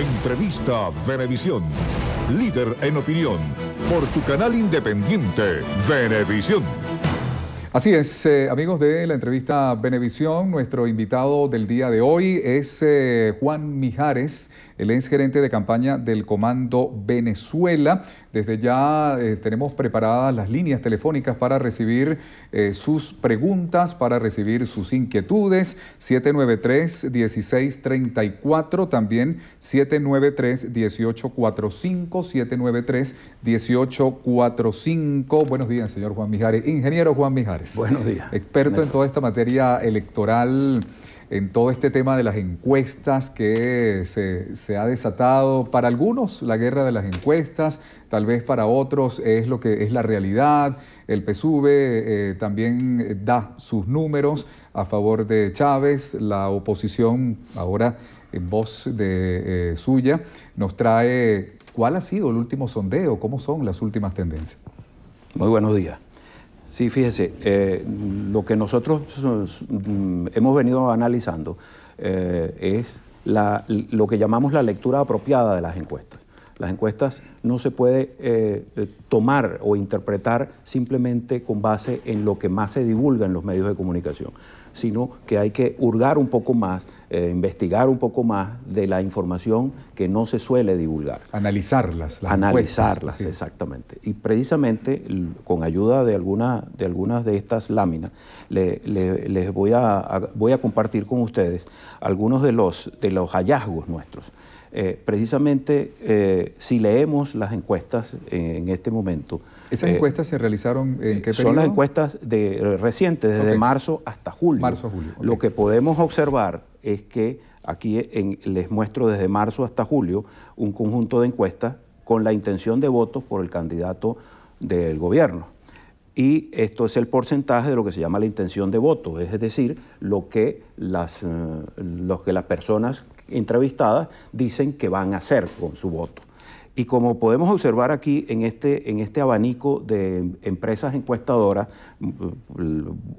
Entrevista Venevisión. Líder en opinión. Por tu canal independiente, Venevisión. Así es, eh, amigos de la entrevista Benevisión, nuestro invitado del día de hoy es eh, Juan Mijares, el ex gerente de campaña del Comando Venezuela. Desde ya eh, tenemos preparadas las líneas telefónicas para recibir sus preguntas, para recibir sus inquietudes. 793-1634, también 793-1845, 793-1845. Buenos días, señor Juan Mijares. Ingeniero Juan Mijares. Buenos días. Experto en toda esta materia electoral, en todo este tema de las encuestas que se, ha desatado. Para algunos, la guerra de las encuestas, tal vez para otros es lo que es la realidad. El PSUV eh, también da sus números a favor de Chávez, la oposición ahora en voz de eh, suya nos trae cuál ha sido el último sondeo, cómo son las últimas tendencias. Muy buenos días. Sí, fíjese, eh, lo que nosotros mm, hemos venido analizando eh, es lo que llamamos la lectura apropiada de las encuestas. Las encuestas no se puede eh, tomar o interpretar simplemente con base en lo que más se divulga en los medios de comunicación, sino que hay que hurgar un poco más eh, investigar un poco más de la información que no se suele divulgar. Analizarlas. Las Analizarlas, exactamente. Y precisamente con ayuda de, alguna, de algunas de estas láminas, les voy a, a, voy a compartir con ustedes algunos de los, de los hallazgos nuestros. Eh, precisamente, eh, si leemos las encuestas en este momento. ¿Esas eh, encuestas se realizaron en qué periodo? Son las encuestas de, recientes, desde marzo hasta julio. Marzo, julio. Lo que podemos observar es que aquí en, les muestro desde marzo hasta julio un conjunto de encuestas con la intención de votos por el candidato del gobierno y esto es el porcentaje de lo que se llama la intención de voto, es decir, lo que las, eh, que las personas entrevistadas dicen que van a hacer con su voto. Y como podemos observar aquí en este, en este abanico de empresas encuestadoras, mm,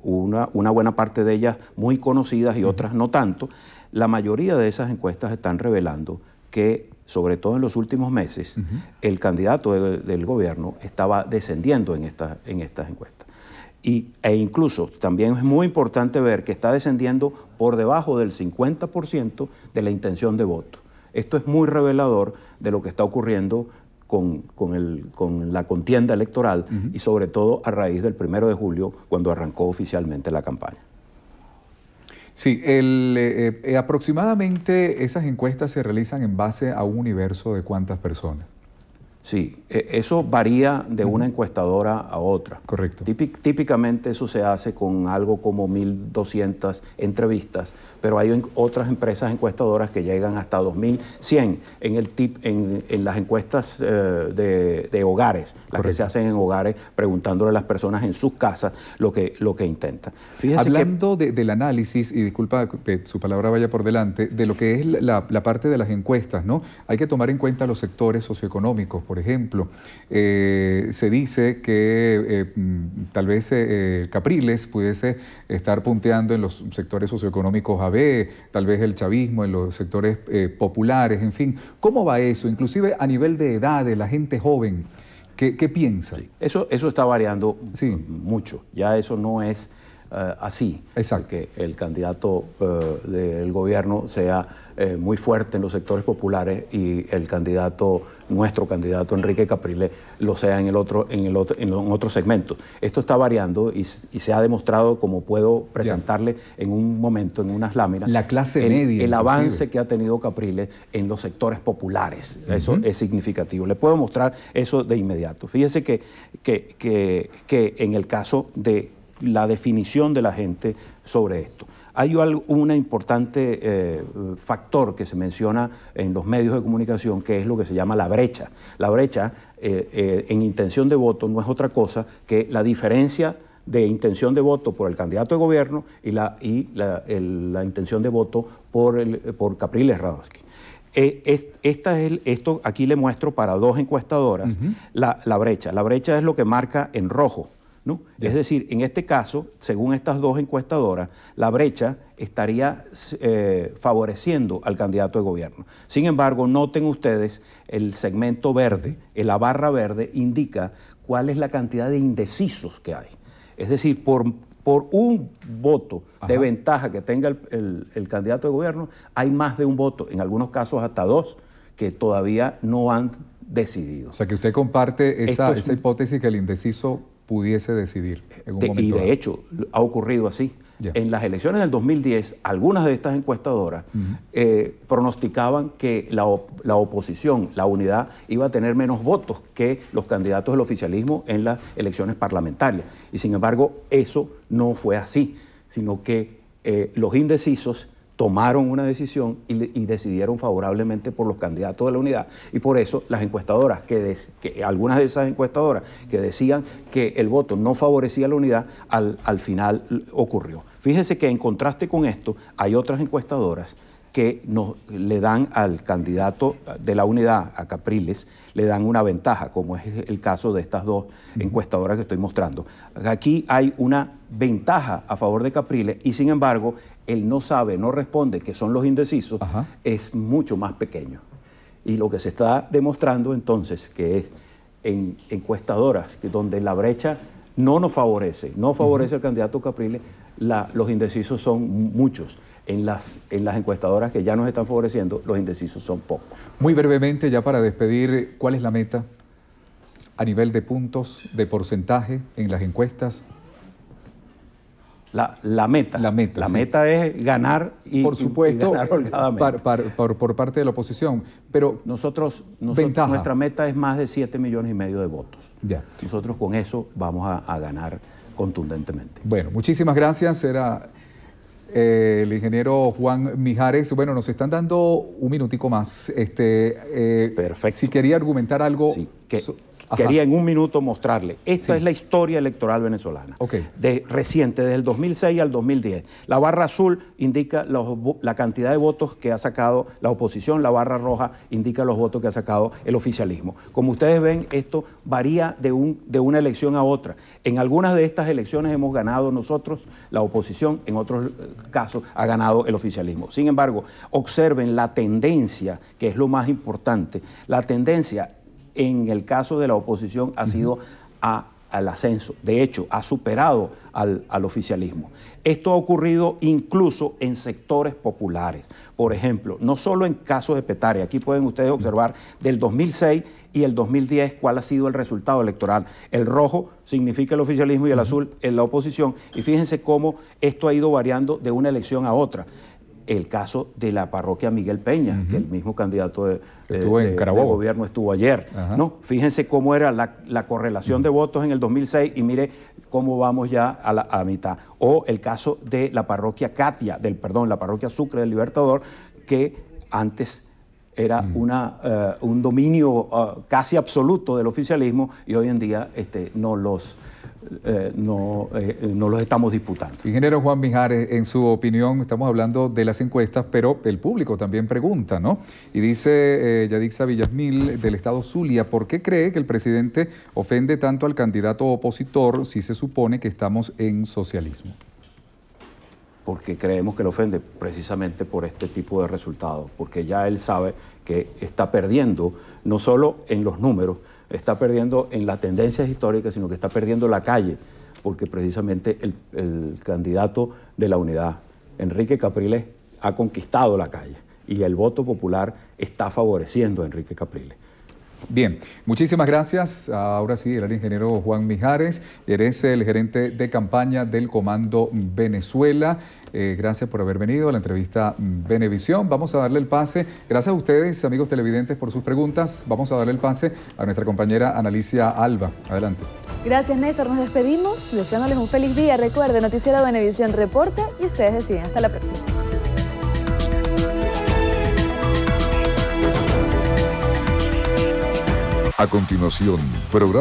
una, una buena parte de ellas muy conocidas y otras no tanto, la mayoría de esas encuestas están revelando que sobre todo en los últimos meses, el candidato del gobierno estaba descendiendo en, en estas encuestas. e incluso también es muy importante ver que está descendiendo por debajo del 50% de la intención de voto. Esto es muy revelador de lo que está ocurriendo con, el, con la contienda electoral y sobre todo a raíz del primero de julio, cuando arrancó oficialmente la campaña. Sí, el, eh, eh, aproximadamente esas encuestas se realizan en base a un universo de cuántas personas. Sí, e, eso varía de una encuestadora a otra. Correcto. típicamente eso se hace con algo como 1.200 entrevistas, pero hay otras empresas encuestadoras que llegan hasta 2.100 en, el tip, en, las encuestas eh, de, de, hogares, las que se hacen en hogares, preguntándole a las personas en sus casas lo que, lo que intentan. Hablando del análisis, y disculpa que su palabra vaya por delante, de lo que es la, la parte de las encuestas, ¿no? Hay que tomar en cuenta los sectores socioeconómicos por ejemplo. Eh, se dice que eh, mm, tal vez eh, Capriles pudiese estar punteando en los sectores socioeconómicos AB, tal vez el chavismo en los sectores populares, en fin. ¿Cómo va eso? Inclusive a nivel de edad de la gente joven, ¿qué, piensa? Eso, eso está variando mucho. Ya eso no es eh, así. Exacto. Que el candidato eh, del gobierno sea eh, muy fuerte en los sectores populares y el candidato, nuestro candidato Enrique Capriles, lo sea en el otro, en el otro, en otro segmento. Esto está variando y, se ha demostrado, como puedo presentarle en un momento, en unas láminas, la clase el, media. El avance que ha tenido Capriles en los sectores populares. Eso es significativo. Le puedo mostrar eso de inmediato. Fíjese que, que, que, que en el caso de la definición de la gente sobre esto. Hay un importante eh, factor que se menciona en los medios de comunicación que es lo que se llama la brecha. La brecha eh, eh, en intención de voto no es otra cosa que la diferencia de intención de voto por el candidato de gobierno y la, intención de voto por, por Capriles Radosky. esta esto aquí le muestro para dos encuestadoras la brecha. La brecha es lo que marca en rojo es decir, en este caso, según estas dos encuestadoras, la brecha estaría eh, favoreciendo al candidato de gobierno. Sin embargo, noten ustedes, el segmento verde, la barra verde, indica cuál es la cantidad de indecisos que hay. Es decir, por por un voto de ventaja que tenga el, candidato de gobierno, hay más de un voto, en algunos casos hasta dos, que todavía no han decidido. O sea, que usted comparte esa, esa hipótesis que el indeciso pudiese decidir. y de hecho, ha ocurrido así. En las elecciones del 2010, algunas de estas encuestadoras eh, pronosticaban que la, oposición, la unidad, iba a tener menos votos que los candidatos del oficialismo en las elecciones parlamentarias. Y sin embargo, eso no fue así, sino que eh, los indecisos tomaron una decisión y, decidieron favorablemente por los candidatos de la unidad. Y por eso las encuestadoras, que, algunas de esas encuestadoras que decían que el voto no favorecía a la unidad, al, final ocurrió. Fíjense que en contraste con esto, hay otras encuestadoras que le dan al candidato de la unidad, a Capriles, le dan una ventaja, como es el caso de estas dos encuestadoras que estoy mostrando. Aquí hay una ventaja a favor de Capriles y sin embargo él no sabe, no responde, que son los indecisos, es mucho más pequeño. Y lo que se está demostrando entonces, que es en encuestadoras, donde la brecha no nos favorece, no favorece al candidato Capriles, los indecisos son muchos. En las, en las encuestadoras que ya nos están favoreciendo, los indecisos son pocos. Muy brevemente, ya para despedir, ¿cuál es la meta a nivel de puntos, de porcentaje en las encuestas? La, meta. La meta, es ganar y, por supuesto, por, parte de la oposición. Pero nosotros, nuestra meta es más de 7 millones y medio de votos. Ya. Nosotros con eso vamos a, ganar contundentemente. Bueno, muchísimas gracias. Era eh, el ingeniero Juan Mijares. Bueno, nos están dando un minutico más. Este, eh, Perfecto. Si quería argumentar algo. Sí, que, Quería en un minuto mostrarle. Esta es la historia electoral venezolana. De, reciente, desde el 2006 al 2010. La barra azul indica la cantidad de votos que ha sacado la oposición, la barra roja indica los votos que ha sacado el oficialismo. Como ustedes ven, esto varía de una elección a otra. En algunas de estas elecciones hemos ganado nosotros la oposición, en otros eh, casos ha ganado el oficialismo. Sin embargo, observen la tendencia, que es lo más importante. La tendencia en el caso de la oposición ha sido al ascenso. De hecho, ha superado al, oficialismo. Esto ha ocurrido incluso en sectores populares. Por ejemplo, no solo en casos de Petare, aquí pueden ustedes observar del 2006 y el 2010 cuál ha sido el resultado electoral. El rojo significa el oficialismo y el azul en la oposición. Y fíjense cómo esto ha ido variando de una elección a otra el caso de la parroquia Miguel Peña, que el mismo candidato de, gobierno estuvo ayer. ¿no? Fíjense cómo era la, correlación de votos en el 2006 y mire cómo vamos ya a la mitad. O el caso de la parroquia Katia, del, perdón, la parroquia Sucre del Libertador, que antes era mm. eh, un dominio eh, casi absoluto del oficialismo y hoy en día este, no, los, eh, no, los estamos disputando. Ingeniero Juan Mijares, en su opinión, estamos hablando de las encuestas, pero el público también pregunta, ¿no? Y dice eh, Yadixa Villasmil del Estado Zulia, ¿por qué cree que el presidente ofende tanto al candidato opositor si se supone que estamos en socialismo? porque creemos que lo ofende precisamente por este tipo de resultados, porque ya él sabe que está perdiendo no solo en los números, está perdiendo en las tendencias históricas, sino que está perdiendo la calle, porque precisamente el, el candidato de la unidad, Enrique Capriles, ha conquistado la calle y el voto popular está favoreciendo a Enrique Capriles. Bien, muchísimas gracias. Ahora sí, el ingeniero Juan Mijares, eres el gerente de campaña del Comando Venezuela. Eh, gracias por haber venido a la entrevista Benevisión. Vamos a darle el pase. Gracias a ustedes, amigos televidentes, por sus preguntas. Vamos a darle el pase a nuestra compañera Analicia Alba. Adelante. Gracias, Néstor. Nos despedimos deseándoles un feliz día. Recuerde, Noticiero Benevisión reporte y ustedes deciden. Hasta la próxima. A continuación, programa.